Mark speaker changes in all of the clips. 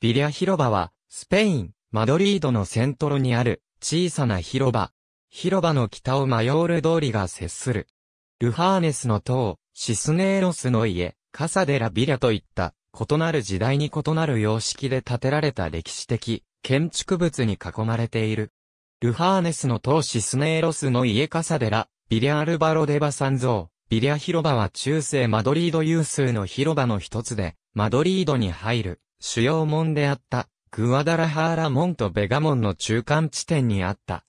Speaker 1: ビリャ広場は、スペイン、マドリードのセントロにある、小さな広場。広場の北をマヨール通りが接する。ルハーネスの塔、シスネーロスの家、カサデラ・ビリャといった、異なる時代に異なる様式で建てられた歴史的、建築物に囲まれている。ルハーネスの塔シスネーロスの家カサデラ、ビリャアルバロデバ山像、ビリャ広場は中世マドリード有数の広場の一つで、マドリードに入る。主要門であった、グアダラハーラ門とベガ門の中間地点にあった。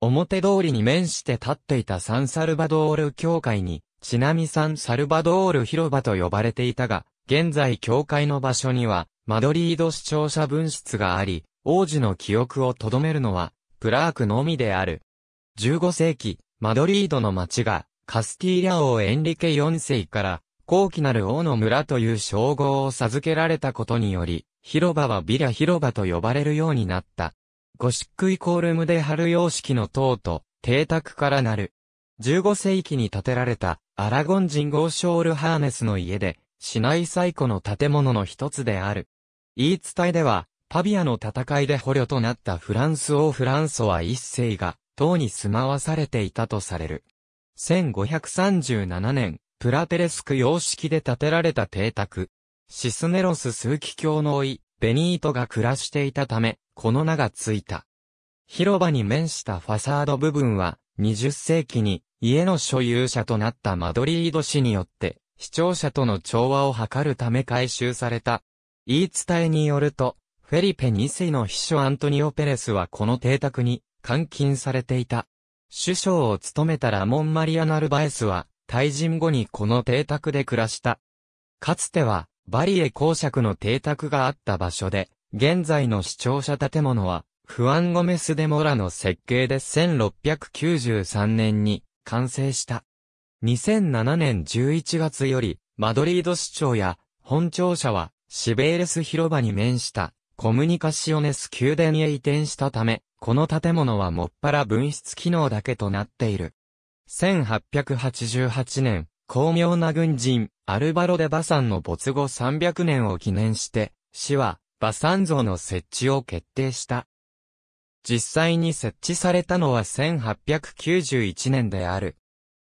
Speaker 1: 表通りに面して立っていたサンサルバドール教会に、ちなみサンサルバドール広場と呼ばれていたが、現在教会の場所には、マドリード視聴者分室があり、王子の記憶を留めるのは、プラークのみである。15世紀、マドリードの町が、カスティーリャ王エンリケ4世から高貴なる王の村という称号を授けられたことにより、広場はビラ広場と呼ばれるようになった。ゴシックイコールムデハル様式の塔と、邸宅からなる。15世紀に建てられた、アラゴン人ゴーショールハーネスの家で、市内最古の建物の一つである。言い伝えでは、パビアの戦いで捕虜となったフランス王フランソワ一世が、塔に住まわされていたとされる。1537年、プラテレスク様式で建てられた邸宅。シスネロス枢機卿の甥、ベニートが暮らしていたため、この名がついた。広場に面したファサード部分は、20世紀に家の所有者となったマドリード市によって、視聴者との調和を図るため改修された。言い伝えによると、フェリペ2世の秘書アントニオ・ペレスはこの邸宅に監禁されていた。首相を務めたラモン・マリア・ナルバエスは、退陣後にこの邸宅で暮らした。かつては、バリエ公爵の邸宅があった場所で、現在の視聴者建物は、フアンゴメス・デモラの設計で1693年に完成した。2007年11月より、マドリード市長や本庁舎はシベーレス広場に面したコムニカシオネス宮殿へ移転したため、この建物はもっぱら分室機能だけとなっている。1888年、巧妙な軍人、アルバロ・デ・バサンの没後300年を記念して、市は、バサン像の設置を決定した。実際に設置されたのは1891年である。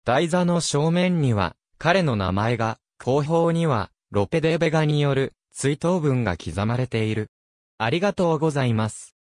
Speaker 1: 台座の正面には、彼の名前が、後方には、ロペデベガによる追悼文が刻まれている。ありがとうございます。